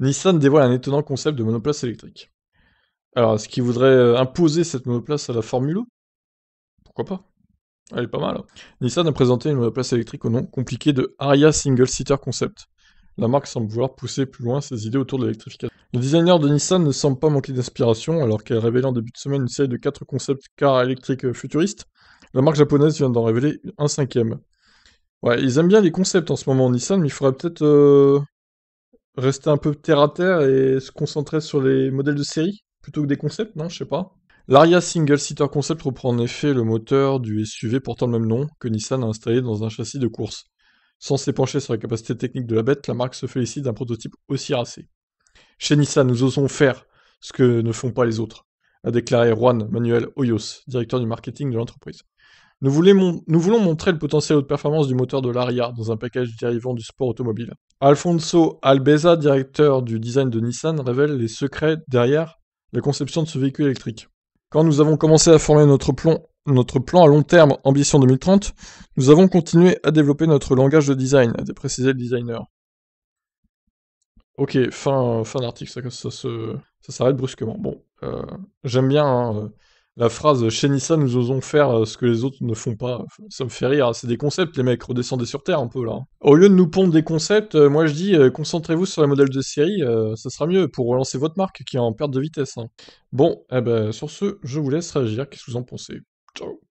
Nissan dévoile un étonnant concept de monoplace électrique. Alors, est-ce qu'il voudrait euh, imposer cette monoplace à la Formule e Pourquoi pas Elle est pas mal. Hein. Nissan a présenté une monoplace électrique au nom compliqué de Aria Single Seater Concept. La marque semble vouloir pousser plus loin ses idées autour de l'électrification. Le designer de Nissan ne semble pas manquer d'inspiration, alors qu'elle révèle en début de semaine une série de 4 concepts car électriques euh, futuristes. La marque japonaise vient d'en révéler un cinquième. Ouais, ils aiment bien les concepts en ce moment Nissan, mais il faudrait peut-être euh, rester un peu terre à terre et se concentrer sur les modèles de série plutôt que des concepts, non Je sais pas. L'Aria Single Seater Concept reprend en effet le moteur du SUV portant le même nom que Nissan a installé dans un châssis de course. Sans s'épancher sur la capacité technique de la bête, la marque se félicite d'un prototype aussi racé. Chez Nissan, nous osons faire ce que ne font pas les autres, a déclaré Juan Manuel Hoyos, directeur du marketing de l'entreprise. Nous, voulons montrer le potentiel de performance du moteur de l'ARIA dans un package dérivant du sport automobile. Alfonso Albeza, directeur du design de Nissan, révèle les secrets derrière la conception de ce véhicule électrique. Quand nous avons commencé à former notre plan, à long terme Ambition 2030, nous avons continué à développer notre langage de design, a précisé le designer. Ok, fin, fin d'article, ça, ça, ça s'arrête brusquement. Bon, euh, j'aime bien hein, euh, la phrase euh, chez nous osons faire euh, ce que les autres ne font pas. Ça me fait rire. Hein, c'est des concepts, les mecs. Redescendez sur terre un peu là. Hein. Au lieu de nous pondre des concepts, euh, moi je dis concentrez-vous sur les modèles de série. ça sera mieux pour relancer votre marque qui est en perte de vitesse. Hein. Bon, eh ben, sur ce, je vous laisse réagir. Qu'est-ce que vous en pensez Ciao